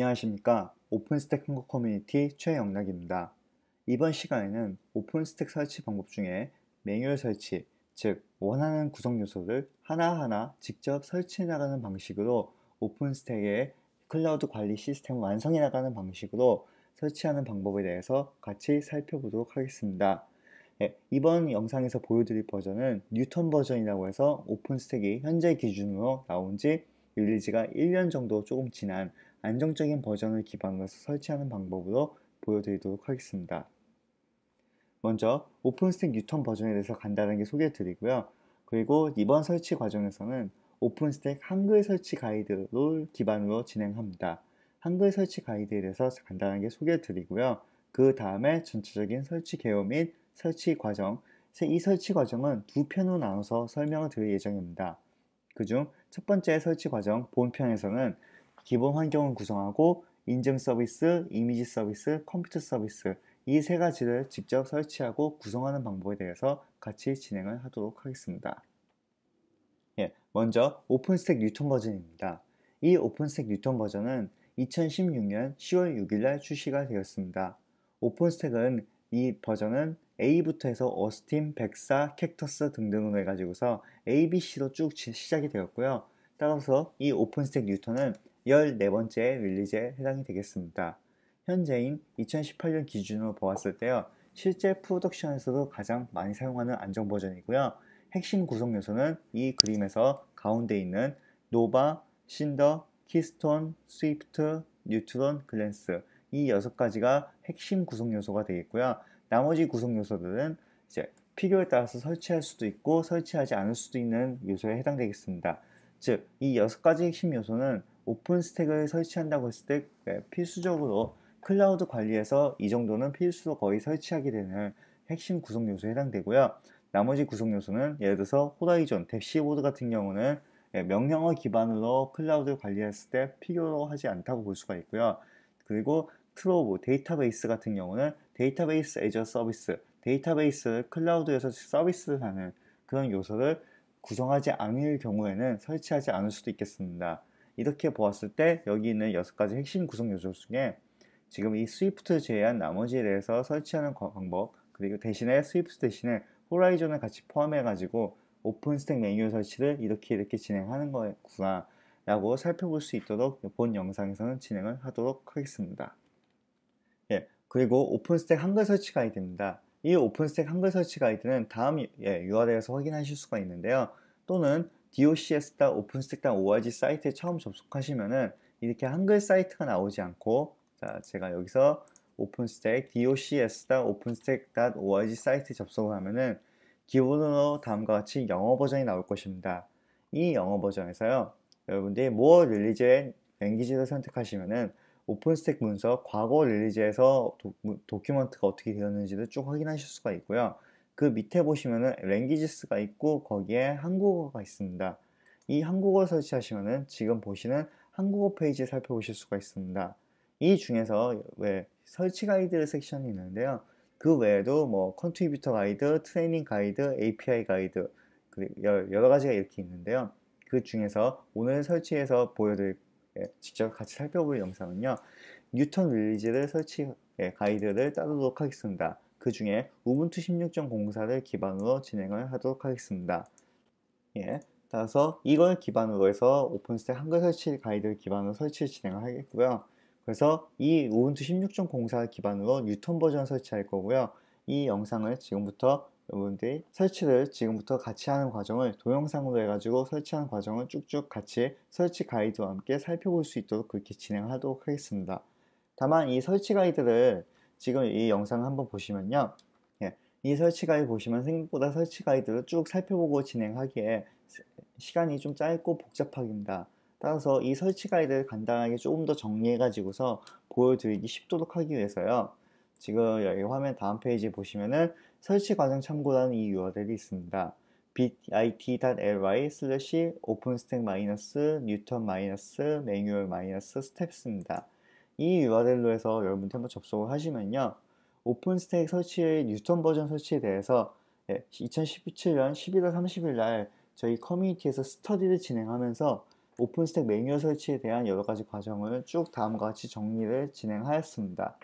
안녕하십니까 오픈스택 한국 커뮤니티 최영락입니다 이번 시간에는 오픈스택 설치 방법 중에 매뉴얼 설치 즉 원하는 구성 요소를 하나하나 직접 설치해 나가는 방식으로 오픈스택의 클라우드 관리 시스템을 완성해 나가는 방식으로 설치하는 방법에 대해서 같이 살펴보도록 하겠습니다 네, 이번 영상에서 보여드릴 버전은 뉴턴 버전이라고 해서 오픈스택이 현재 기준으로 나온 지 릴리즈가 1년 정도 조금 지난 안정적인 버전을 기반으로 해서 설치하는 방법으로 보여드리도록 하겠습니다. 먼저 오픈스택 뉴턴 버전에 대해서 간단하게 소개해드리고요. 그리고 이번 설치 과정에서는 오픈스택 한글 설치 가이드를 기반으로 진행합니다. 한글 설치 가이드에 대해서 간단하게 소개해드리고요. 그 다음에 전체적인 설치 개요 및 설치 과정, 이 설치 과정은 두 편으로 나눠서 설명을 드릴 예정입니다. 그 중 첫 번째 설치 과정 본편에서는 기본 환경을 구성하고 인증 서비스, 이미지 서비스, 컴퓨터 서비스 이 세 가지를 직접 설치하고 구성하는 방법에 대해서 같이 진행을 하도록 하겠습니다. 예, 먼저 오픈스택 뉴턴 버전입니다. 이 오픈스택 뉴턴 버전은 2016년 10월 6일날 출시가 되었습니다. 오픈스택은 이 버전은 A부터 해서 어스틴, 백사, 캡터스 등등을 해가지고서 ABC로 쭉 시작이 되었고요. 따라서 이 오픈스택 뉴턴은 14번째 릴리즈에 해당이 되겠습니다. 현재인 2018년 기준으로 보았을 때요. 실제 프로덕션에서도 가장 많이 사용하는 안정 버전이고요. 핵심 구성 요소는 이 그림에서 가운데 있는 노바, 신더, 키스톤, 스위프트, 뉴트론, 글랜스 이 여섯 가지가 핵심 구성 요소가 되겠고요. 나머지 구성 요소들은 이제 필요에 따라서 설치할 수도 있고 설치하지 않을 수도 있는 요소에 해당되겠습니다. 즉, 이 여섯 가지 핵심 요소는 오픈스택을 설치한다고 했을 때 네, 필수적으로 클라우드 관리에서 이 정도는 필수로 거의 설치하게 되는 핵심 구성 요소에 해당되고요. 나머지 구성 요소는 예를 들어서 호라이즌, 덱시보드 같은 경우는 네, 명령어 기반으로 클라우드를 관리했을 때 필요로 하지 않다고 볼 수가 있고요. 그리고 트로브, 데이터베이스 같은 경우는 데이터베이스 애저 서비스, 데이터베이스 클라우드에서 서비스를 하는 그런 요소를 구성하지 않을 경우에는 설치하지 않을 수도 있겠습니다. 이렇게 보았을 때 여기 있는 여섯 가지 핵심 구성 요소 중에 지금 이 스위프트 제외한 나머지에 대해서 설치하는 방법 그리고 대신에 스위프트 대신에 호라이즌을 같이 포함해 가지고 오픈 스택 메뉴 설치를 이렇게 이렇게 진행하는 거구나 라고 살펴볼 수 있도록 본 영상에서는 진행을 하도록 하겠습니다 예, 그리고 오픈 스택 한글 설치 가이드입니다 이 오픈 스택 한글 설치 가이드는 다음 예, URL에서 확인하실 수가 있는데요 또는 doc's.openstack.org 오픈스 사이트에 처음 접속하시면은 이렇게 한글 사이트가 나오지 않고 자 제가 여기서 오픈스택 doc's.openstack.org 사이트 에 접속을 하면은 기본으로 다음과 같이 영어 버전이 나올 것입니다. 이 영어 버전에서요. 여러분들이 more r e l 랭귀지를 선택하시면은 오픈스택 문서 과거 릴리즈에서 도, 뭐, 큐먼트가 어떻게 되었는지를 쭉 확인하실 수가 있고요. 그 밑에 보시면은 랭귀지스가 있고 거기에 한국어가 있습니다. 이 한국어 설치하시면은 지금 보시는 한국어 페이지 살펴보실 수가 있습니다. 이 중에서 왜 설치 가이드 섹션이 있는데요. 그 외에도 뭐 컨트리뷰터 가이드, 트레이닝 가이드, API 가이드 여러 가지가 이렇게 있는데요. 그 중에서 오늘 설치해서 보여드릴 예, 직접 같이 살펴볼 영상은요. 뉴턴 릴리즈를 설치 예, 가이드를 따르도록 하겠습니다. 그 중에 우분투 16.04를 기반으로 진행을 하도록 하겠습니다. 예, 따라서 이걸 기반으로 해서 오픈스택 한글 설치 가이드를 기반으로 설치를 진행을 하겠고요. 그래서 이 우분투 16.04 기반으로 뉴턴 버전 설치할 거고요. 이 영상을 지금부터 여러분들이 설치를 지금부터 같이 하는 과정을 동영상으로 해가지고 설치하는 과정을 쭉쭉 같이 설치 가이드와 함께 살펴볼 수 있도록 그렇게 진행하도록 하겠습니다. 다만 이 설치 가이드를 지금 이 영상 한번 보시면요 예, 이 설치 가이드 보시면 생각보다 설치 가이드를 쭉 살펴보고 진행하기에 시간이 좀 짧고 복잡합니다 따라서 이 설치 가이드를 간단하게 조금 더 정리해 가지고서 보여드리기 쉽도록 하기 위해서요 지금 여기 화면 다음 페이지 보시면은 설치 과정 참고라는 이 URL이 있습니다. bit.ly slash openstack-newton-manual-steps입니다. 이 URL로 해서 여러분 한번 접속을 하시면요. 오픈스택 설치의 뉴턴 버전 설치에 대해서 2017년 11월 30일 날 저희 커뮤니티에서 스터디를 진행하면서 오픈스택 매뉴얼 설치에 대한 여러 가지 과정을 쭉 다음과 같이 정리를 진행하였습니다.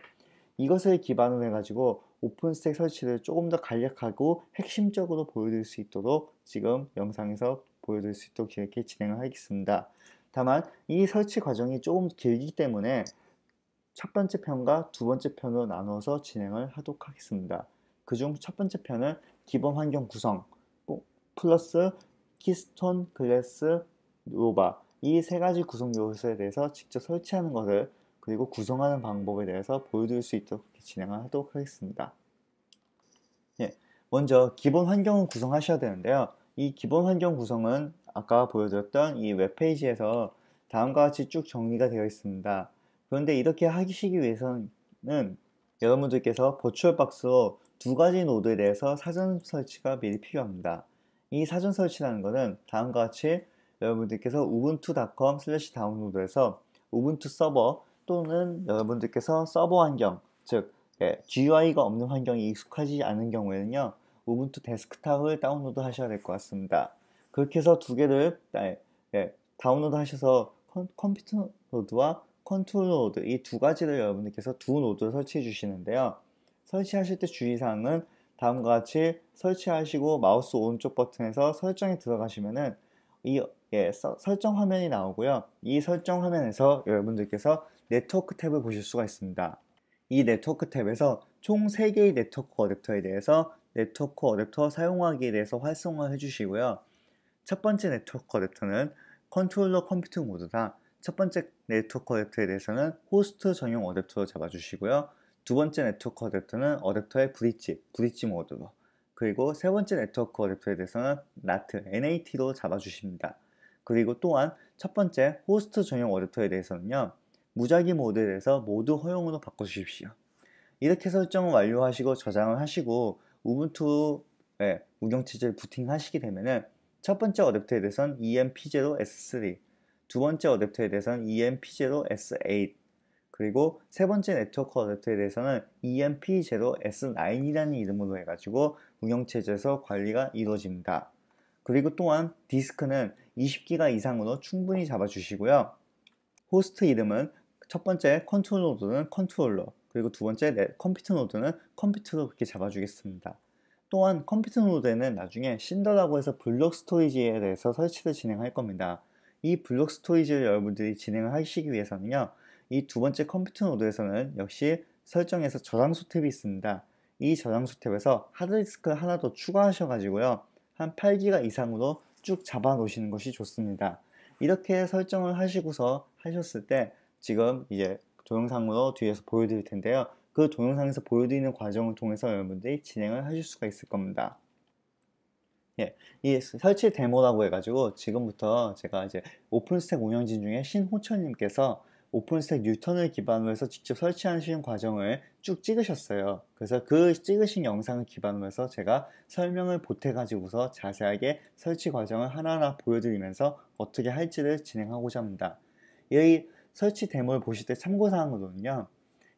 이것을 기반으로 해가지고 오픈스택 설치를 조금 더 간략하고 핵심적으로 보여드릴 수 있도록 지금 영상에서 보여드릴 수 있도록 이렇게 진행을 하겠습니다. 다만 이 설치 과정이 조금 길기 때문에 첫 번째 편과 두 번째 편으로 나누어서 진행을 하도록 하겠습니다. 그중 첫 번째 편은 기본 환경 구성 뭐, 플러스 키스톤, 글래스, 로바이 세 가지 구성 요소에 대해서 직접 설치하는 것을 그리고 구성하는 방법에 대해서 보여드릴 수 있도록 진행을 하도록 하겠습니다. 예, 먼저 기본 환경을 구성하셔야 되는데요. 이 기본 환경 구성은 아까 보여드렸던 이 웹페이지에서 다음과 같이 쭉 정리가 되어 있습니다. 그런데 이렇게 하시기 위해서는 여러분들께서 버추얼박스로 두 가지 노드에 대해서 사전 설치가 미리 필요합니다. 이 사전 설치라는 것은 다음과 같이 여러분들께서 ubuntu.com slash d o w n l o a d 에서 ubuntu 서버 또는 여러분들께서 서버 환경 즉 예, GUI가 없는 환경이 익숙하지 않은 경우에는요 우분투 데스크탑을 다운로드 하셔야 될 것 같습니다 그렇게 해서 두 개를 예, 예 다운로드 하셔서 컴퓨터 노드와 컨트롤 노드 이 두 가지를 여러분들께서 두 노드를 설치해 주시는데요. 설치하실 때 주의사항은 다음과 같이 설치하시고 마우스 오른쪽 버튼에서 설정에 들어가시면은 이 예, 설정 화면이 나오고요. 이 설정 화면에서 여러분들께서 네트워크 탭을 보실 수가 있습니다. 이 네트워크 탭에서 총 3개의 네트워크 어댑터에 대해서 네트워크 어댑터 사용하기에 대해서 활성화 해주시고요. 첫 번째 네트워크 어댑터는 컨트롤러 컴퓨터 모드다. 첫 번째 네트워크 어댑터에 대해서는 호스트 전용 어댑터로 잡아주시고요. 두 번째 네트워크 어댑터는 어댑터의 브릿지, 브릿지 모드로 그리고 세 번째 네트워크 어댑터에 대해서는 NAT, NAT로 잡아주십니다. 그리고 또한 첫 번째 호스트 전용 어댑터에 대해서는요. 무작위 모드에 대해서 모두 허용으로 바꿔주십시오. 이렇게 설정을 완료하시고 저장을 하시고 우분투 네, 운영체제를 부팅하시게 되면은 첫 번째 어댑터에 대해서는 EMP0S3 두 번째 어댑터에 대해서는 EMP0S8 그리고 세 번째 네트워크 어댑터에 대해서는 EMP0S9이라는 이름으로 해가지고 운영체제에서 관리가 이루어집니다. 그리고 또한 디스크는 20기가 이상으로 충분히 잡아주시고요. 호스트 이름은 첫 번째 컨트롤 노드는 컨트롤러, 그리고 두 번째 네, 컴퓨터 노드는 컴퓨터로 그렇게 잡아주겠습니다. 또한 컴퓨터 노드에는 나중에 신더라고 해서 블록 스토리지에 대해서 설치를 진행할 겁니다. 이 블록 스토리지를 여러분들이 진행을 하시기 위해서는요 이 두 번째 컴퓨터 노드에서는 역시 설정에서 저장소 탭이 있습니다 이 저장소 탭에서 하드디스크를 하나 더 추가하셔 가지고요 한 8기가 이상으로 쭉 잡아 놓으시는 것이 좋습니다 이렇게 설정을 하시고서 하셨을 때 지금 이제 동영상으로 뒤에서 보여드릴 텐데요 그 동영상에서 보여드리는 과정을 통해서 여러분들이 진행을 하실 수가 있을 겁니다 예, 이 설치 데모라고 해가지고 지금부터 제가 이제 오픈스택 운영진 중에 신호천님께서 오픈스택 뉴턴을 기반으로 해서 직접 설치하시는 과정을 쭉 찍으셨어요. 그래서 그 찍으신 영상을 기반으로 해서 제가 설명을 보태가지고서 자세하게 설치 과정을 하나하나 보여드리면서 어떻게 할지를 진행하고자 합니다. 이 설치 데모를 보실 때 참고사항으로는요.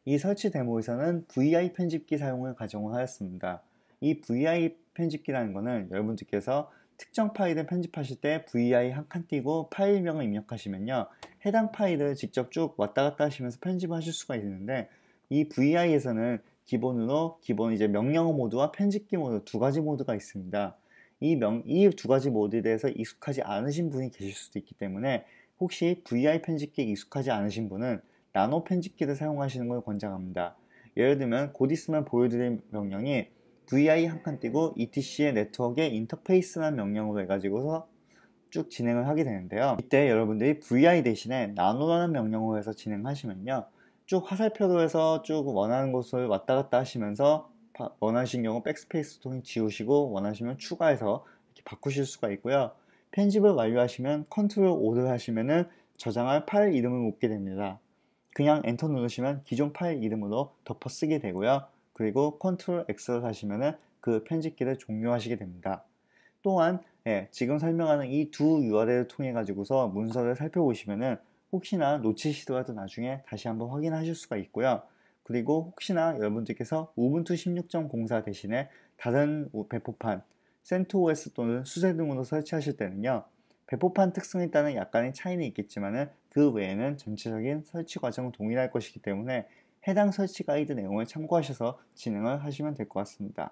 이 설치 데모에서는 VI 편집기 사용을 가정하였습니다. 이 VI 편집기라는 거는 여러분들께서 특정 파일을 편집하실 때 vi 한 칸 띄고 파일명을 입력하시면요 해당 파일을 직접 쭉 왔다 갔다 하시면서 편집하실 수가 있는데 이 vi에서는 기본으로 기본 이제 명령어 모드와 편집기 모드 두 가지 모드가 있습니다 이 명 이 두 가지 모드에 대해서 익숙하지 않으신 분이 계실 수도 있기 때문에 혹시 vi 편집기에 익숙하지 않으신 분은 나노 편집기를 사용하시는 걸 권장합니다 예를 들면 곧 있으면 보여드릴 명령이 vi 한 칸 띄고 etc의 네트워크의 인터페이스란 명령으로 해가지고서 쭉 진행을 하게 되는데요. 이때 여러분들이 vi 대신에 나노라는 명령으로 해서 진행하시면요. 쭉 화살표로 해서 쭉 원하는 곳을 왔다 갔다 하시면서 원하신 경우 백스페이스 통해 지우시고 원하시면 추가해서 이렇게 바꾸실 수가 있고요. 편집을 완료하시면 컨트롤 오를 하시면은 저장할 파일 이름을 묻게 됩니다. 그냥 엔터 누르시면 기존 파일 이름으로 덮어쓰게 되고요. 그리고 컨트롤 X를 하시면 그 편집기를 종료하시게 됩니다. 또한 예, 지금 설명하는 이 두 URL을 통해 가지고서 문서를 살펴보시면 혹시나 놓치시더라도 나중에 다시 한번 확인하실 수가 있고요. 그리고 혹시나 여러분들께서 우분투 16.04 대신에 다른 배포판 CentOS 또는 수세 등으로 설치하실 때는요. 배포판 특성에 따른 약간의 차이는 있겠지만 그 외에는 전체적인 설치 과정은 동일할 것이기 때문에 해당 설치 가이드 내용을 참고하셔서 진행을 하시면 될 것 같습니다.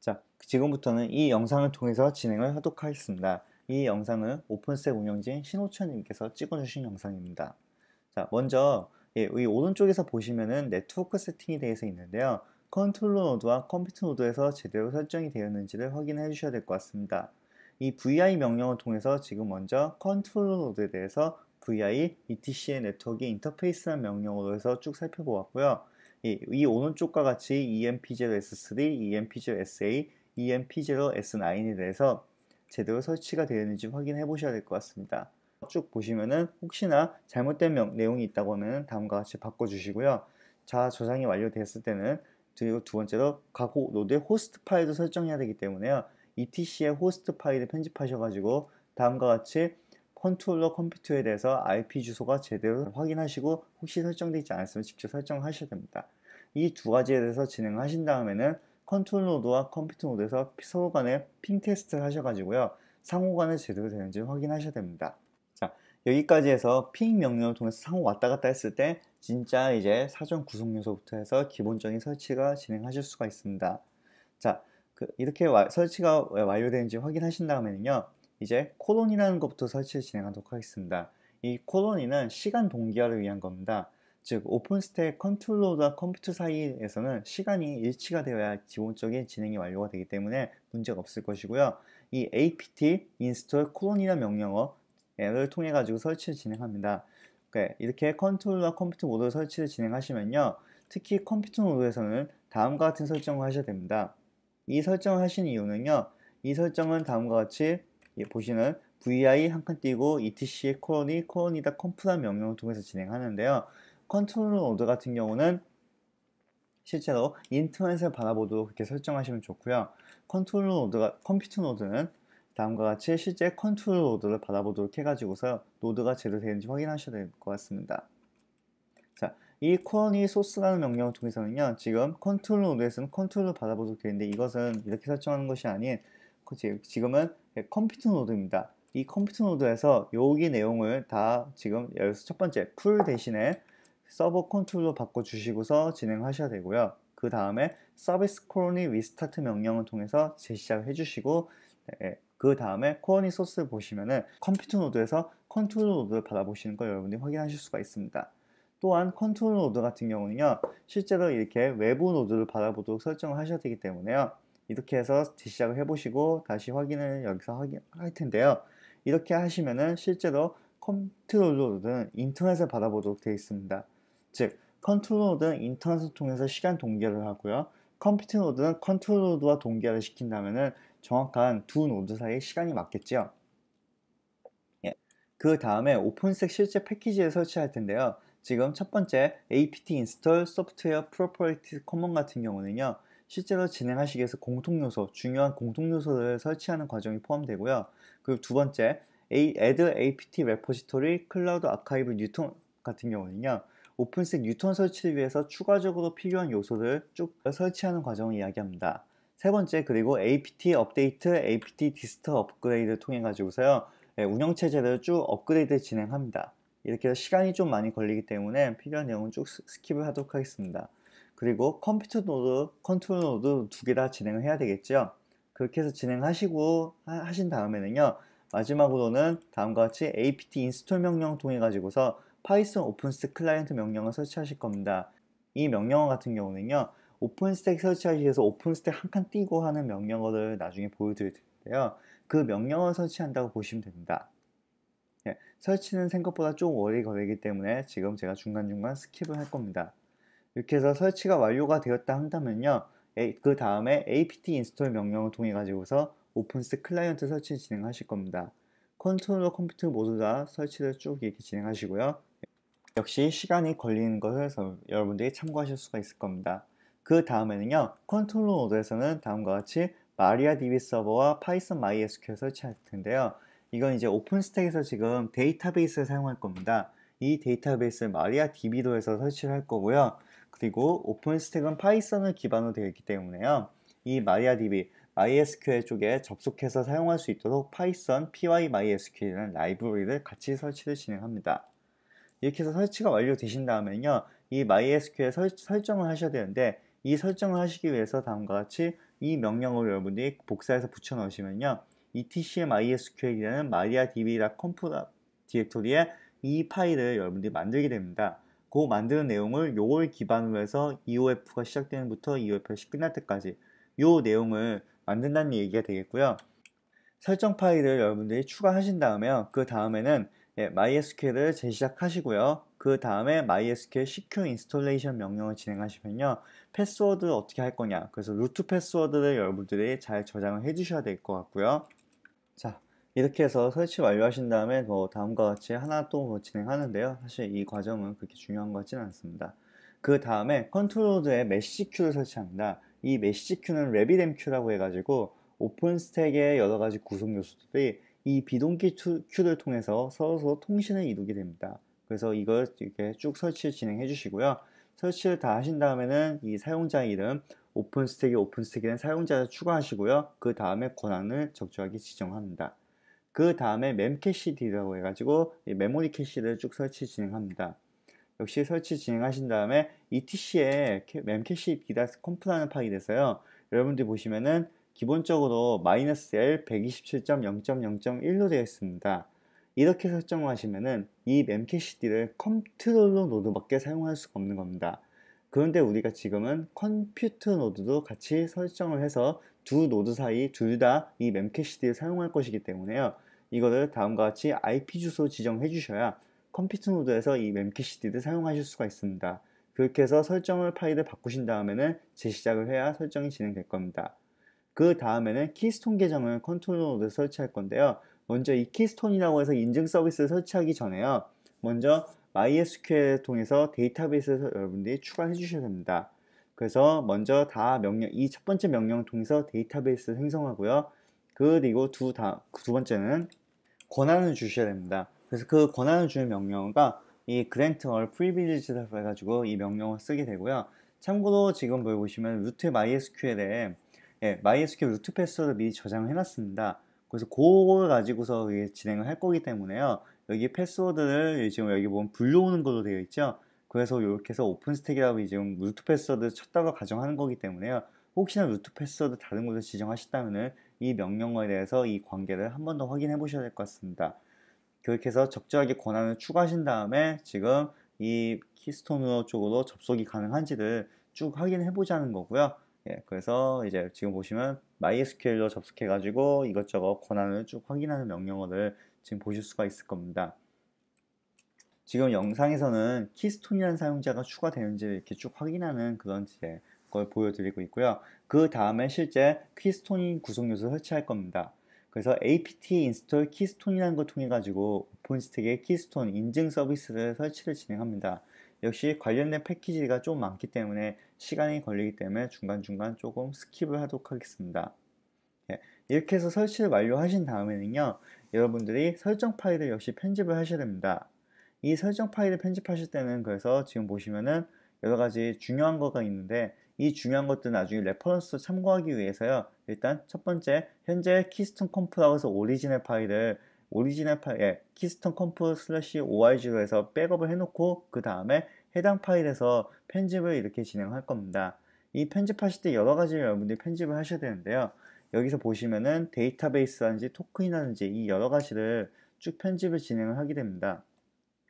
자, 지금부터는 이 영상을 통해서 진행을 하도록 하겠습니다. 이 영상은 오픈셋 운영진 신호천님께서 찍어주신 영상입니다. 자, 먼저 예, 이 오른쪽에서 보시면은 네트워크 세팅에 대해서 있는데요. 컨트롤러 노드와 컴퓨터 노드에서 제대로 설정이 되었는지를 확인해 주셔야 될 것 같습니다. 이 vi 명령을 통해서 지금 먼저 컨트롤러 노드에 대해서 vi etc의 네트워크 인터페이스란 명령으로 해서 쭉 살펴보았고요. 이, 이 오른쪽과 같이 empj-s3, empj-sa, empj-s9에 대해서 제대로 설치가 되었는지 확인해 보셔야 될 것 같습니다. 쭉 보시면은 혹시나 잘못된 명, 내용이 있다고 하면 다음과 같이 바꿔주시고요. 자 저장이 완료됐을 때는 그리고 두 번째로 각 노드의 호스트 파일도 설정해야 되기 때문에요. etc의 호스트 파일을 편집하셔가지고 다음과 같이 컨트롤러 컴퓨터에 대해서 IP 주소가 제대로 확인하시고 혹시 설정되지 않았으면 직접 설정하셔야 됩니다. 이 두 가지에 대해서 진행하신 다음에는 컨트롤 노드와 컴퓨터 노드에서 서로 간에 핑 테스트를 하셔가지고요. 상호 간에 제대로 되는지 확인하셔야 됩니다. 자, 여기까지 해서 핑 명령을 통해서 상호 왔다 갔다 했을 때 진짜 이제 사전 구성 요소부터 해서 기본적인 설치가 진행하실 수가 있습니다. 자, 그 이렇게 와, 설치가 완료되는지 확인하신 다음에는요. 이제 코론이라는 것부터 설치를 진행하도록 하겠습니다. 이 코론이는 시간 동기화를 위한 겁니다. 즉 오픈스택 컨트롤러와 컴퓨터 사이에서는 시간이 일치가 되어야 기본적인 진행이 완료가 되기 때문에 문제가 없을 것이고요. 이 apt install c o 이라는 명령어를 통해 가지고 설치를 진행합니다. 네, 이렇게 컨트롤러와 컴퓨터 모드 설치를 진행하시면요. 특히 컴퓨터 모드에서는 다음과 같은 설정을 하셔야 됩니다. 이 설정을 하신 이유는요. 이 설정은 다음과 같이 예, 보시는 vi 한칸 띄고 etc의 코론이 코론이다 컴프란 명령을 통해서 진행하는데요. 컨트롤 노드 같은 경우는 실제로 인터넷을 바라보도록 그렇게 설정하시면 좋고요. 컨트롤 노드가 컴퓨터 노드는 다음과 같이 실제 컨트롤 노드를 받아보도록 해가지고서 노드가 제대로 되는지 확인하셔야 될 것 같습니다. 자, 이 코어니 소스라는 명령을 통해서는요, 지금 컨트롤 노드에서는 컨트롤을 받아보도록 되는데 이것은 이렇게 설정하는 것이 아닌 그치 지금은 컴퓨터 노드입니다 이 컴퓨터 노드에서 여기 내용을 다 지금 여기서 첫 번째 풀 대신에 서버 컨트롤로 바꿔 주시고서 진행하셔야 되고요 그 다음에 서비스 코로니 리스타트 명령을 통해서 재시작을 해주시고 네, 그 다음에 코어니 소스 를 보시면은 컴퓨터 노드에서 컨트롤 노드를 받아보시는 걸여러분이 확인하실 수가 있습니다. 또한 컨트롤 노드 같은 경우는요 실제로 이렇게 외부 노드를 받아보도록 설정을 하셔야 되기 때문에요 이렇게 해서 제시작을 해보시고 다시 확인을 여기서 확인, 할 텐데요. 이렇게 하시면은 실제로 컨트롤러든 인터넷을 받아보도록 되어 있습니다. 즉, 컨트롤러든 인터넷을 통해서 시간 동결을 하고요. 컴퓨터 노드는 컨트롤 노드와 동결을 시킨다면 정확한 두 노드 사이 시간이 맞겠죠. 예. 그 다음에 오픈스택 실제 패키지에 설치할 텐데요. 지금 첫 번째 apt install 소프트웨어 프로퍼리티 커먼 같은 경우는요. 실제로 진행하시기 위해서 공통요소, 중요한 공통요소를 설치하는 과정이 포함되고요. 그리고 두 번째, add apt repository cloud archive newton 같은 경우는요. 오픈스택 뉴턴 설치를 위해서 추가적으로 필요한 요소를 쭉 설치하는 과정을 이야기합니다. 세 번째 그리고 apt 업데이트, apt 디스터 업그레이드를 통해 가지고서요. 예, 운영체제를 쭉 업그레이드 진행합니다. 이렇게 해서 시간이 좀 많이 걸리기 때문에 필요한 내용은 쭉 스킵을 하도록 하겠습니다. 그리고 컴퓨터 노드, 컨트롤 노드 두 개 다 진행을 해야 되겠죠. 그렇게 해서 진행하시고 하신 다음에는요. 마지막으로는 다음과 같이 apt 인스톨 명령 통해 가지고서 파이썬 오픈스택 클라이언트 명령을 설치하실 겁니다. 이 명령어 같은 경우는요. 오픈스택 설치하기위해서 오픈스택 한 칸 띄고 하는 명령어를 나중에 보여드릴 텐데요. 그 명령어 설치한다고 보시면 됩니다. 예, 설치는 생각보다 조금 오래 걸리기 때문에 지금 제가 중간중간 스킵을 할 겁니다. 이렇게 해서 설치가 완료가 되었다 한다면요 그 다음에 apt 인스톨 명령을 통해 가지고서 오픈스 클라이언트 설치 진행하실 겁니다 컨트롤러 컴퓨터 모두 다 설치를 쭉 이렇게 진행하시고요 역시 시간이 걸리는 것을 여러분들이 참고하실 수가 있을 겁니다 그 다음에는요 컨트롤러 노드에서는 다음과 같이 마리아DB 서버와 파이썬 MySQL 설치할 텐데요 이건 이제 오픈스택에서 지금 데이터베이스를 사용할 겁니다 이 데이터베이스를 마리아DB로 해서 설치를 할 거고요 그리고 오픈스택은 파이썬을 기반으로 되어 있기 때문에요. 이 MariaDB, MySQL 쪽에 접속해서 사용할 수 있도록 파이썬 pymysql이라는 라이브러리를 같이 설치를 진행합니다. 이렇게 해서 설치가 완료되신 다음에요이 MySQL 설, 설정을 하셔야 되는데 이 설정을 하시기 위해서 다음과 같이 이 명령을 여러분들이 복사해서 붙여 넣으시면요. etcmysql이라는 mariadb.conf 아, 디렉토리에 이 파일을 여러분들이 만들게 됩니다. 그 만드는 내용을 요걸 기반으로 해서 EOF가 시작되는 부터 EOF가 끝날 때까지 요 내용을 만든다는 얘기가 되겠고요. 설정 파일을 여러분들이 추가하신 다음에요. 그 다음에는 예, MySQL을 재시작하시고요. 그 다음에 MySQL secure installation 명령을 진행하시면요. 패스워드를 어떻게 할 거냐. 그래서 루트 패스워드를 여러분들이 잘 저장을 해주셔야 될 것 같고요. 자, 이렇게 해서 설치 완료하신 다음에 뭐 다음과 같이 하나 또 뭐 진행하는데요. 사실 이 과정은 그렇게 중요한 것 같지는 않습니다. 그 다음에 컨트롤드에 메시 큐를 설치합니다. 이 메시 큐는 레비뎀 큐라고 해가지고 오픈스택의 여러 가지 구성 요소들이 이 비동기 큐를 통해서 서서 통신을 이루게 됩니다. 그래서 이걸 이렇게 쭉 설치를 진행해 주시고요. 설치를 다 하신 다음에는 이 사용자 이름, 오픈스택이 오픈스택이라는 사용자를 추가하시고요. 그 다음에 권한을 적절하게 지정합니다. 그 다음에 memcachd라고 해가지고 메모리 캐시를 쭉 설치 진행합니다. 역시 설치 진행하신 다음에 etc에 memcache d 컴프라는 파일이돼서요 여러분들이 보시면은 기본적으로 마이너스 L 127.0.0.1로 되어 있습니다. 이렇게 설정하시면은 을이 memcachd를 컨트롤러 노드밖에 사용할 수가 없는 겁니다. 그런데 우리가 지금은 컴퓨터 노드도 같이 설정을 해서 두 노드 사이 둘 다 이 memcached 사용할 것이기 때문에요. 이거를 다음과 같이 IP 주소 지정해 주셔야 컴퓨터 노드에서 이 memcached 사용하실 수가 있습니다. 그렇게 해서 설정을 파일을 바꾸신 다음에는 재시작을 해야 설정이 진행될 겁니다. 그 다음에는 키스톤 계정을 컨트롤 노드에 설치할 건데요. 먼저 이 키스톤이라고 해서 인증 서비스를 설치하기 전에요. 먼저 MySQL 통해서 데이터베이스에서 여러분들이 추가해 주셔야 됩니다. 그래서 먼저 다 명령 이 첫 번째 명령 통해서 데이터베이스 생성하고요. 그리고 두, 다, 두 번째는 권한을 주셔야 됩니다. 그래서 그 권한을 주는 명령어가 이 grant or privilege라고 해가지고 이 명령어 쓰게 되고요. 참고로 지금 뭐 보시면 루트 MySQL에 예, MySQL 루트 패스워드 미리 저장해 놨습니다. 그래서 그걸 가지고서 진행을 할 거기 때문에요. 여기 패스워드를 지금 여기 보면 불러오는 걸로 되어 있죠. 그래서 이렇게 해서 오픈스택이라고 지금 루트 패스워드 쳤다고 가정하는 거기 때문에요. 혹시나 루트 패스워드 다른 곳에지정하셨다면이 명령어에 대해서 이 관계를 한 번 더 확인해 보셔야 될 것 같습니다. 그렇게 해서 적절하게 권한을 추가하신 다음에 지금 이 키스톤으로 쪽으로 접속이 가능한지를 쭉 확인해 보자는 거고요. 예, 그래서 이제 지금 보시면 MySQL로 접속해 가지고 이것저것 권한을 쭉 확인하는 명령어를 지금 보실 수가 있을 겁니다. 지금 영상에서는 키스톤이라는 사용자가 추가되는지 이렇게 쭉 확인하는 그런 이제 걸 보여드리고 있고요. 그 다음에 실제 키스톤 구성 요소를 설치할 겁니다. 그래서 apt install 키스톤이라는 걸 통해 가지고 오픈스택의 키스톤 인증 서비스를 설치를 진행합니다. 역시 관련된 패키지가 좀 많기 때문에 시간이 걸리기 때문에 중간중간 조금 스킵을 하도록 하겠습니다. 예, 이렇게 해서 설치를 완료하신 다음에는요. 여러분들이 설정 파일을 역시 편집을 하셔야 됩니다. 이 설정 파일을 편집하실 때는 그래서 지금 보시면은 여러 가지 중요한 거가 있는데 이 중요한 것들 나중에 레퍼런스 참고하기 위해서요. 일단 첫 번째 현재 키스톤 컴프라고 해서 오리지널 파일을 오리지널 파일 예, 키스톤 컴프 슬래시 org로 해서 백업을 해놓고 그 다음에 해당 파일에서 편집을 이렇게 진행할 겁니다. 이 편집하실 때 여러 가지 여러분들이 편집을 하셔야 되는데요. 여기서 보시면은 데이터베이스라든지 토큰이라든지 이 여러 가지를 쭉 편집을 진행을 하게 됩니다.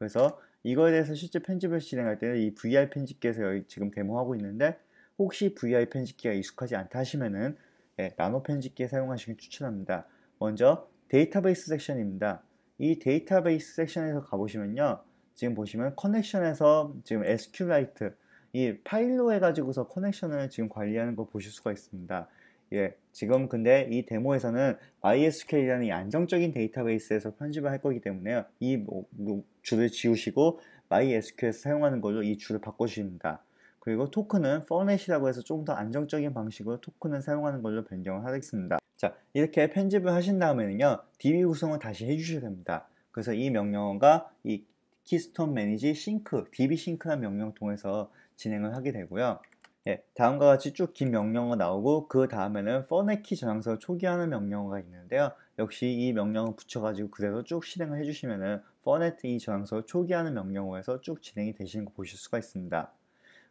그래서 이거에 대해서 실제 편집을 진행할 때는 이 v r 편집기에서 지금 데모하고 있는데 혹시 v r 편집기가 익숙하지 않다 하시면은 예, 나노 편집기에 사용하시길 추천합니다. 먼저 데이터베이스 섹션입니다. 이 데이터베이스 섹션에서 가보시면요. 지금 보시면 커넥션에서 지금 SQLite 이 파일로 해가지고서 커넥션을 지금 관리하는 거 보실 수가 있습니다. 예, 지금 근데 이 데모에서는 MySQL이라는 이 안정적인 데이터베이스에서 편집을 할 거기 때문에요. 이 뭐, 뭐 줄을 지우시고 MySQL 사용하는 걸로 이 줄을 바꿔주십니다. 그리고 토큰은 format이라고 해서 조금 더 안정적인 방식으로 토큰을 사용하는 걸로 변경을 하겠습니다. 자, 이렇게 편집을 하신 다음에는요, DB 구성을 다시 해주셔야 됩니다. 그래서 이 명령어가 이 키스톤 매니지 싱크, DB 싱크라 명령 통해서 진행을 하게 되고요. 예, 다음과 같이 쭉 긴 명령어 나오고 그 다음에는 퍼네키 저환서 초기하는 명령어가 있는데요. 역시 이 명령어 붙여가지고 그대로 쭉 실행을 해주시면은 퍼네키저 전환서 초기하는 명령어에서 쭉 진행이 되시는 거 보실 수가 있습니다.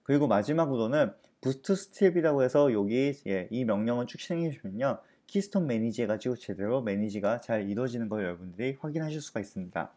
그리고 마지막으로는 부스트 스텝이라고 해서 여기 예, 이 명령어 쭉 실행해 주시면요. 키스톤 매니지 해가지고 제대로 매니지가 잘 이루어지는 걸 여러분들이 확인하실 수가 있습니다.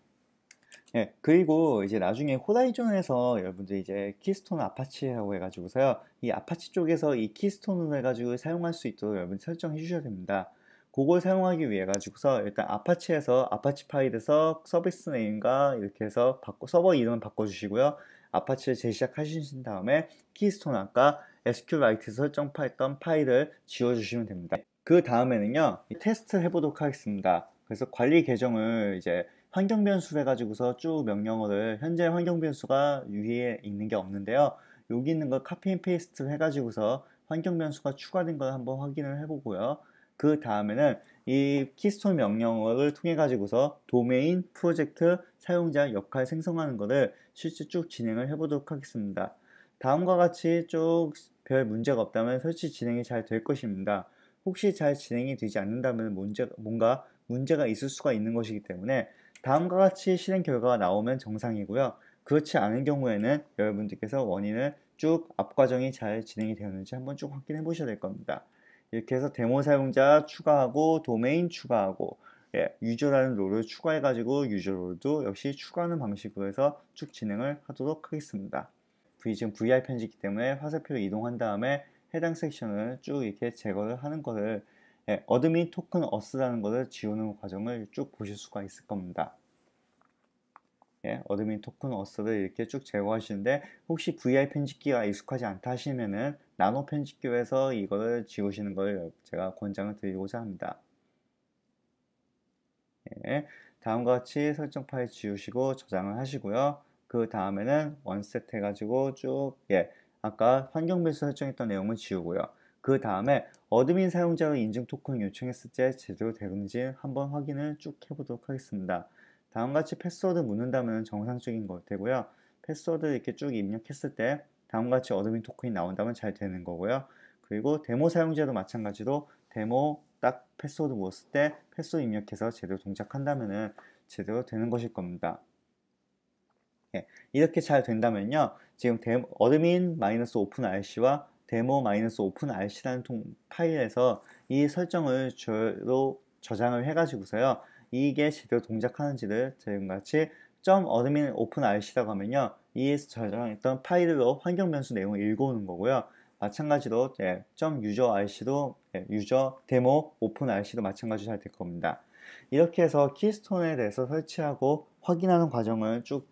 예, 그리고 이제 나중에 호라이존에서 여러분들 이제 키스톤 아파치라고 해가지고서요. 이 아파치 쪽에서 이 키스톤을 해가지고 사용할 수 있도록 여러분 설정해 주셔야 됩니다. 그걸 사용하기 위해 가지고서 일단 아파치에서 아파치 파일에서 서비스 네임과 이렇게 해서 바꿔, 서버 이름을 바꿔주시고요. 아파치를 재시작하신 다음에 키스톤 아까 SQLite 설정했던 파일을 지워주시면 됩니다. 그 다음에는요 테스트 해보도록 하겠습니다. 그래서 관리 계정을 이제 환경 변수 해가지고서 쭉 명령어를 현재 환경 변수가 위에 있는 게 없는데요. 여기 있는 거 카피 인 페이스트 해가지고서 환경 변수가 추가된 걸 한번 확인을 해보고요. 그 다음에는 이 키스톤 명령어를 통해 가지고서 도메인, 프로젝트, 사용자 역할 생성하는 것을 실제 쭉 진행을 해보도록 하겠습니다. 다음과 같이 쭉 별 문제가 없다면 설치 진행이 잘 될 것입니다. 혹시 잘 진행이 되지 않는다면 문제, 뭔가 문제가 있을 수가 있는 것이기 때문에 다음과 같이 실행 결과가 나오면 정상이고요. 그렇지 않은 경우에는 여러분들께서 원인을 쭉 앞 과정이 잘 진행이 되었는지 한번 쭉 확인해 보셔야 될 겁니다. 이렇게 해서 데모 사용자 추가하고 도메인 추가하고 예, 유저라는 롤을 추가해 가지고 유저 롤도 역시 추가하는 방식으로 해서 쭉 진행을 하도록 하겠습니다. V 지금 v r 편지기 때문에 화살표로 이동한 다음에 해당 섹션을 쭉 이렇게 제거를 하는 것을 예, 어드민 토큰 어스라는 것을 지우는 과정을 쭉 보실 수가 있을 겁니다. 예, 어드민 토큰 어스를 이렇게 쭉 제거하시는데 혹시 VI 편집기가 익숙하지 않다 하시면은 나노 편집기에서 이거를 지우시는 걸 제가 권장을 드리고자 합니다. 예, 다음과 같이 설정 파일 지우시고 저장을 하시고요. 그 다음에는 원셋 해가지고 쭉 예, 아까 환경 배수 설정했던 내용을 지우고요. 그 다음에 어드민 사용자로 인증 토큰 요청했을 때 제대로 되는지 한번 확인을 쭉 해보도록 하겠습니다. 다음같이 패스워드 묻는다면 정상적인 것 되고요. 패스워드 이렇게 쭉 입력했을 때 다음같이 어드민 토큰이 나온다면 잘 되는 거고요. 그리고 데모 사용자도 마찬가지로 데모 딱 패스워드 묻었을 때 패스워드 입력해서 제대로 동작한다면 제대로 되는 것일 겁니다. 예, 이렇게 잘 된다면요. 지금 데모, 어드민 마이너스 오픈 RC와 demo-openrc라는 파일에서 이 설정을 주로 저장을 해가지고서요. 이게 제대로 동작하는지를 지금같이 .admin openrc라고 하면요. 이 저장했던 파일로 환경 변수 내용을 읽어오는 거고요. 마찬가지로 예, .userrc도 예, user demo openrc도 마찬가지로 잘 될 겁니다. 이렇게 해서 키스톤에 대해서 설치하고 확인하는 과정을 쭉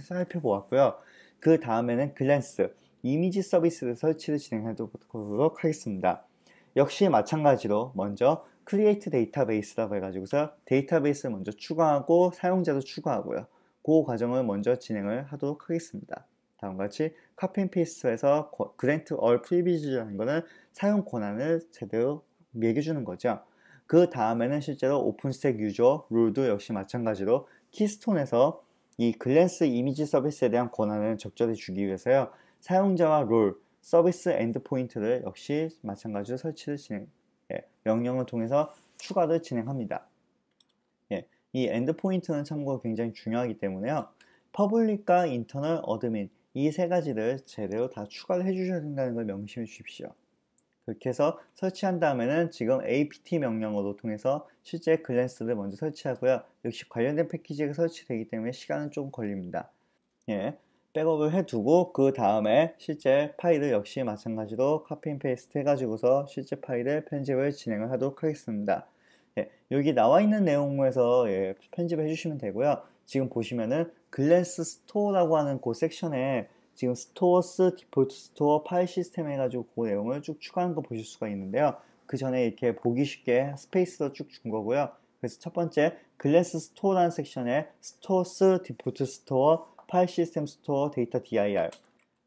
살펴보았고요. 그 다음에는 글랜스 이미지 서비스를 설치를 진행해도록 하겠습니다. 역시 마찬가지로 먼저 크리에이트 데이터베이스라고 해가지고서 데이터베이스를 먼저 추가하고 사용자도 추가하고요. 그 과정을 먼저 진행을 하도록 하겠습니다. 다음 같이 카피 앤 페이스트에서 그랜트 얼 프리비즈라는 거는 사용 권한을 제대로 매겨주는 거죠. 그 다음에는 실제로 오픈스택 유저 룰도 역시 마찬가지로 키스톤에서 이 글랜스 이미지 서비스에 대한 권한을 적절히 주기 위해서요. 사용자와 롤, 서비스 엔드포인트를 역시 마찬가지로 설치를 진행, 예, 명령을 통해서 추가를 진행합니다. 예, 이 엔드포인트는 참고 굉장히 중요하기 때문에요. 퍼블릭과 인터널 어드민 이 세 가지를 제대로 다 추가를 해주셔야 된다는 걸 명심해 주십시오. 그렇게 해서 설치한 다음에는 지금 apt 명령어로 통해서 실제 글랜스를 먼저 설치하고요. 역시 관련된 패키지가 설치되기 때문에 시간은 조금 걸립니다. 예, 백업을 해두고 그 다음에 실제 파일을 역시 마찬가지로 카피 인 페이스트 해가지고서 실제 파일의 편집을 진행을 하도록 하겠습니다. 예, 여기 나와 있는 내용에서 예, 편집을 해주시면 되고요. 지금 보시면은 글래스 스토어라고 하는 그 섹션에 지금 스토어스, 디폴트 스토어, 파일 시스템 해가지고 그 내용을 쭉추가하는거 보실 수가 있는데요. 그 전에 이렇게 보기 쉽게 스페이스로쭉 준 거고요. 그래서 첫 번째 글래스 스토어라는 섹션에 스토어스, 디폴트 스토어, 파일 시스템 스토어 데이터 DIR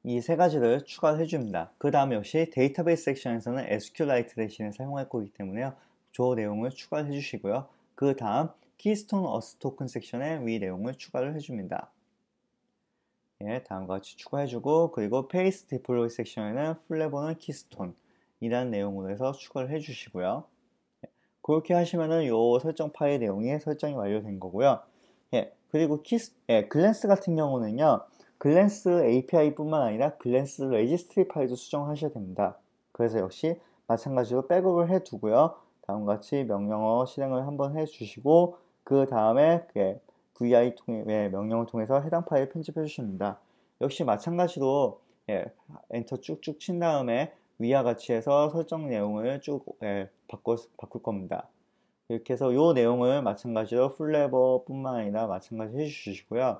이 세 가지를 추가를 해줍니다. 그 다음 역시 데이터베이스 섹션에서는 SQLite 대신에 사용할 거기 때문에요. 조 내용을 추가를 해주시고요. 그 다음 키스톤 어스 토큰 섹션에 위 내용을 추가를 해줍니다. 예, 다음과 같이 추가해주고 그리고 페이스 디플로이 섹션에는 플래버는 키스톤 이란 내용으로 해서 추가를 해주시고요. 예, 그렇게 하시면은 요 설정 파일 내용이 설정이 완료된 거고요. 예, 그리고 키스, 예, 글랜스 같은 경우는요, 글랜스 API뿐만 아니라 글랜스 레지스트리 파일도 수정하셔야 됩니다. 그래서 역시 마찬가지로 백업을 해두고요. 다음과 같이 명령어 실행을 한번 해주시고 그 다음에 예, VI 통해, 예, 명령을 통해서 해당 파일을 편집해 주십니다. 역시 마찬가지로 예, 엔터 쭉쭉 친 다음에 위와 같이 해서 설정 내용을 쭉 예, 바꿔, 바꿀 겁니다. 이렇게 해서 요 내용을 마찬가지로 플레버 뿐만 아니라 마찬가지 로 해주시고요.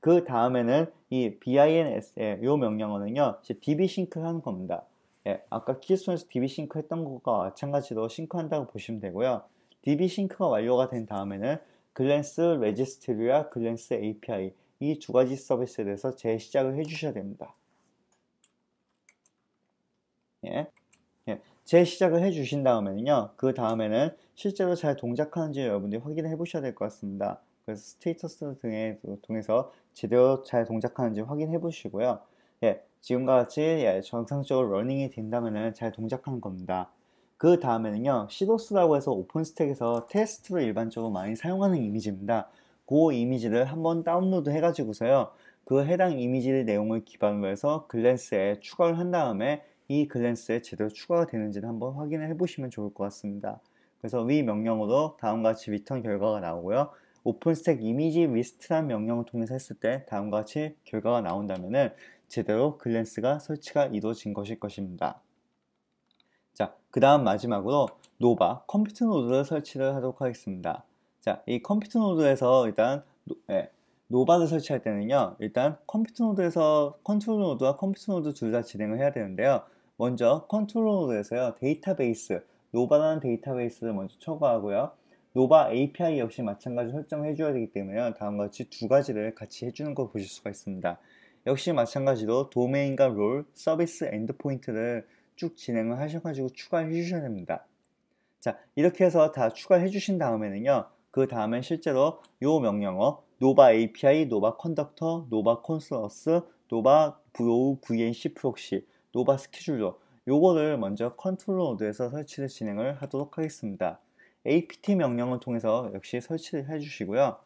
그 다음에는 이 b i n s 의요 명령어는요. DB 싱크를 하는 겁니다. 예, 아까 키스톤에서 DB 싱크 했던 것과 마찬가지로 싱크한다고 보시면 되고요. DB 싱크가 완료가 된 다음에는 글랜스 레지스트리와 글랜스 API 이 두 가지 서비스에 대해서 재시작을 해주셔야 됩니다. 예. 예. 재시작을 해주신 다음에는요. 그 다음에는 실제로 잘 동작하는지 여러분들이 확인해 보셔야 될 것 같습니다. 그래서 스테이터스 등에 통해서 제대로 잘 동작하는지 확인해 보시고요. 예, 지금과 같이 예, 정상적으로 러닝이 된다면 잘 동작하는 겁니다. 그 다음에는요, 시도스라고 해서 오픈스택에서 테스트로 일반적으로 많이 사용하는 이미지입니다. 그 이미지를 한번 다운로드 해가지고서요, 그 해당 이미지 내용을 기반으로 해서 글랜스에 추가를 한 다음에 이 글랜스에 제대로 추가가 되는지를 한번 확인해 보시면 좋을 것 같습니다. 그래서 위 명령으로 다음과 같이 리턴 결과가 나오고요. 오픈스택 이미지 리스트란 명령을 통해서 했을 때 다음과 같이 결과가 나온다면은 제대로 글랜스가 설치가 이루어진 것일 것입니다. 자, 그 다음 마지막으로 노바 컴퓨터 노드를 설치를 하도록 하겠습니다. 자, 이 컴퓨터 노드에서 일단 노, 예, 노바를 설치할 때는요, 일단 컴퓨터 노드에서 컨트롤 노드와 컴퓨터 노드 둘 다 진행을 해야 되는데요. 먼저 컨트롤 노드에서요, 데이터베이스 노바라는 데이터베이스를 먼저 초과하고요. 노바 API 역시 마찬가지로 설정해 줘야 되기 때문에 다음과 같이 두 가지를 같이 해주는 걸 보실 수가 있습니다. 역시 마찬가지로 도메인과 롤, 서비스 엔드포인트를 쭉 진행을 하셔가지고 추가해 주셔야 됩니다. 자 이렇게 해서 다 추가해 주신 다음에는요. 그 다음에 실제로 요 명령어 노바 API, 노바 컨덕터, 노바 콘서러스 노바 VO, VNC 프록시, 노바 스케줄러 요거를 먼저 컨트롤 노드에서 설치를 진행을 하도록 하겠습니다. apt 명령을 통해서 역시 설치를 해주시고요.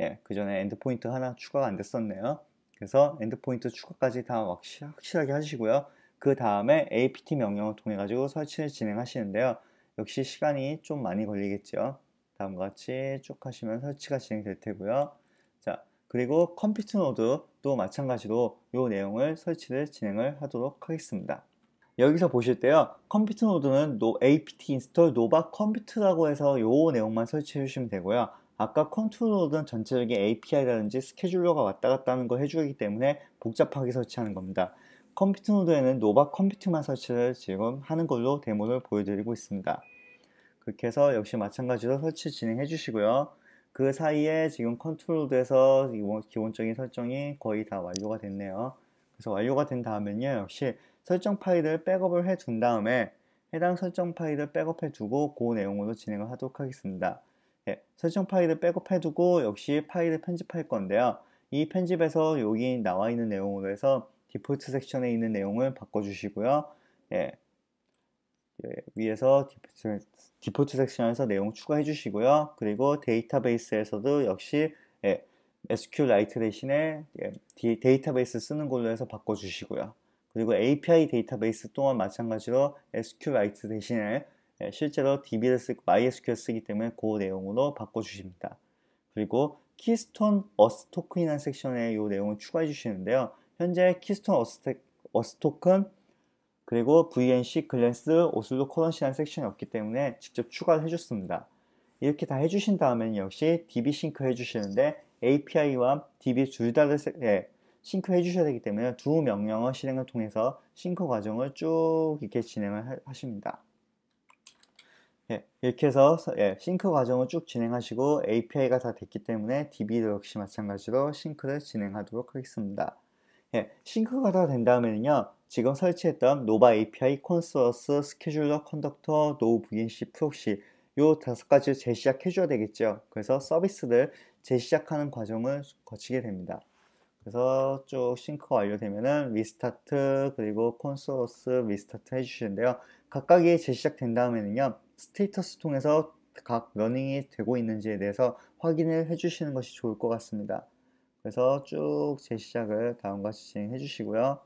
예, 그 전에 엔드포인트 하나 추가가 안 됐었네요. 그래서 엔드포인트 추가까지 다 확실하게 하시고요. 그 다음에 apt 명령을 통해 가지고 설치를 진행하시는데요. 역시 시간이 좀 많이 걸리겠죠. 다음과 같이 쭉 하시면 설치가 진행될 테고요. 자, 그리고 컴퓨터 노드도 마찬가지로 이 내용을 설치를 진행을 하도록 하겠습니다. 여기서 보실 때요 컴퓨터 노드는 no apt install nova compute라고 해서 요 내용만 설치해 주시면 되고요 아까 컨트롤 노드는 전체적인 API라든지 스케줄러가 왔다 갔다 하는 거 해주기 때문에 복잡하게 설치하는 겁니다 컴퓨터 노드에는 노바 컴퓨트만 설치를 지금 하는 걸로 데모를 보여드리고 있습니다 그렇게 해서 역시 마찬가지로 설치 진행해 주시고요 그 사이에 지금 컨트롤 노드에서 뭐 기본적인 설정이 거의 다 완료가 됐네요 그래서 완료가 된 다음에는요 역시 설정 파일을 백업을 해 준 다음에 해당 설정 파일을 백업해 두고그 내용으로 진행을 하도록 하겠습니다. 예, 설정 파일을 백업해 두고 역시 파일을 편집할 건데요. 이 편집에서 여기 나와 있는 내용으로 해서 디폴트 섹션에 있는 내용을 바꿔주시고요. 예, 예, 위에서 디폴트, 디폴트, 섹션에서 내용 추가해 주시고요. 그리고 데이터베이스에서도 역시 SQLite 예, 대신에 예, 데이터베이스 쓰는 걸로 해서 바꿔주시고요. 그리고 API 데이터베이스 또한 마찬가지로 SQLite 대신에 예, 실제로 DB를 MySQL 쓰기 때문에 그 내용으로 바꿔주십니다. 그리고 키스톤 어스 토큰이라는 섹션에 이 내용을 추가해 주시는데요. 현재 키스톤 어스, 토큰 그리고 VNC 글랜스 오슬로 커런시라는 섹션이 없기 때문에 직접 추가를 해줬습니다. 이렇게 다 해주신 다음에는 역시 DB 싱크 해주시는데 API와 DB 둘 다를 예, 싱크해 주셔야 되기 때문에 두 명령어 실행을 통해서 싱크 과정을 쭉 이렇게 진행을 하십니다. 예, 이렇게 해서 예, 싱크 과정을 쭉 진행하시고 API가 다 됐기 때문에 DB도 역시 마찬가지로 싱크를 진행하도록 하겠습니다. 예, 싱크가 다 된 다음에는요. 지금 설치했던 노바 API, 콘서스 스케줄러, 컨덕터, 노우 VNC, 프록시 요 다섯 가지 를 재시작해줘야 되겠죠. 그래서 서비스를 재시작하는 과정을 거치게 됩니다. 그래서 쭉 싱크 완료되면은 리스타트 그리고 콘소스 리스타트 해주시는데요. 각각이 재시작된 다음에는요. 스테이터스 통해서 각 러닝이 되고 있는지에 대해서 확인을 해주시는 것이 좋을 것 같습니다. 그래서 쭉 재시작을 다음과 같이 진행해 주시고요.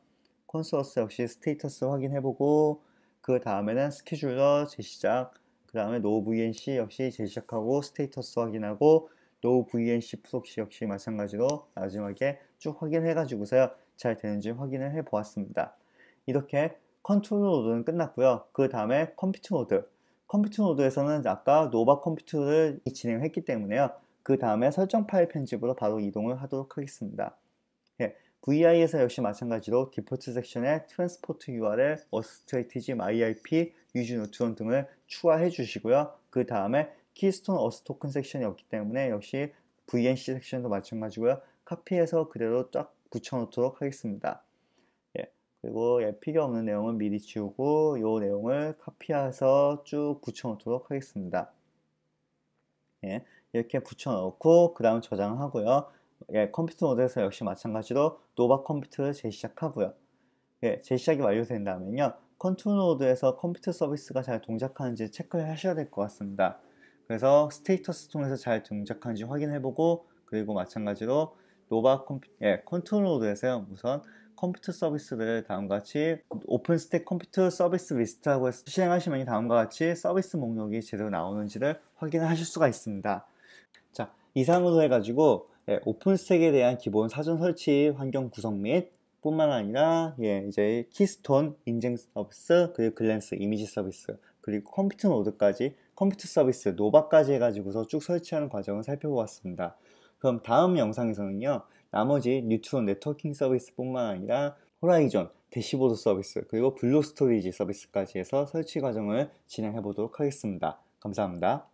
콘소스 역시 스테이터스 확인해보고 그 다음에는 스케줄러 재시작 그 다음에 노 VNC 역시 재시작하고 스테이터스 확인하고 노 VNC 프록시 역시 마찬가지로 마지막에 쭉 확인해 가지고서요 잘 되는지 확인을 해 보았습니다 이렇게 컨트롤 노드는 끝났고요 그 다음에 컴퓨터 노드 컴퓨터 노드에서는 아까 노바 컴퓨터를 진행했기 때문에요 그 다음에 설정 파일 편집으로 바로 이동을 하도록 하겠습니다 예, VI에서 역시 마찬가지로 디폴트 섹션에 트랜스포트 URL, 어스트레이티 m y i p 유지 노트론 등을 추가해 주시고요. 그 다음에 키스톤 어스 토큰 섹션이 없기 때문에 역시 VNC 섹션도 마찬가지고요. 카피해서 그대로 쫙 붙여놓도록 하겠습니다. 예, 그리고 예, 필요 없는 내용은 미리 지우고 이 내용을 카피해서 쭉 붙여놓도록 하겠습니다. 예, 이렇게 붙여놓고 그 다음 저장하고요. 예, 컴퓨터 모드에서 역시 마찬가지로 노바 컴퓨터를 재시작하고요. 예, 재시작이 완료된다면요. 컨트롤 노드에서 컴퓨터 서비스가 잘 동작하는지 체크를 하셔야 될 것 같습니다. 그래서 스테이터스 통해서 잘 동작하는지 확인해보고 그리고 마찬가지로 노바 컴퓨, 예, 컨트롤에서요. 드 우선 컴퓨터 서비스를 다음과 같이 오픈스택 컴퓨터 서비스 리스트라고 해서 실행하시면 다음과 같이 서비스 목록이 제대로 나오는지를 확인하실 수가 있습니다. 자, 이상으로 해가지고 예, 오픈스택에 대한 기본 사전 설치 환경 구성 및 뿐만 아니라 예, 이제 키스톤 인증 서비스 그리고 글랜스 이미지 서비스 그리고 컴퓨터 노드까지 컴퓨터 서비스 노바까지 해가지고서 쭉 설치하는 과정을 살펴보았습니다. 그럼 다음 영상에서는요. 나머지 뉴트론 네트워킹 서비스뿐만 아니라 호라이존, 대시보드 서비스, 그리고 블루 스토리지 서비스까지 해서 설치 과정을 진행해 보도록 하겠습니다. 감사합니다.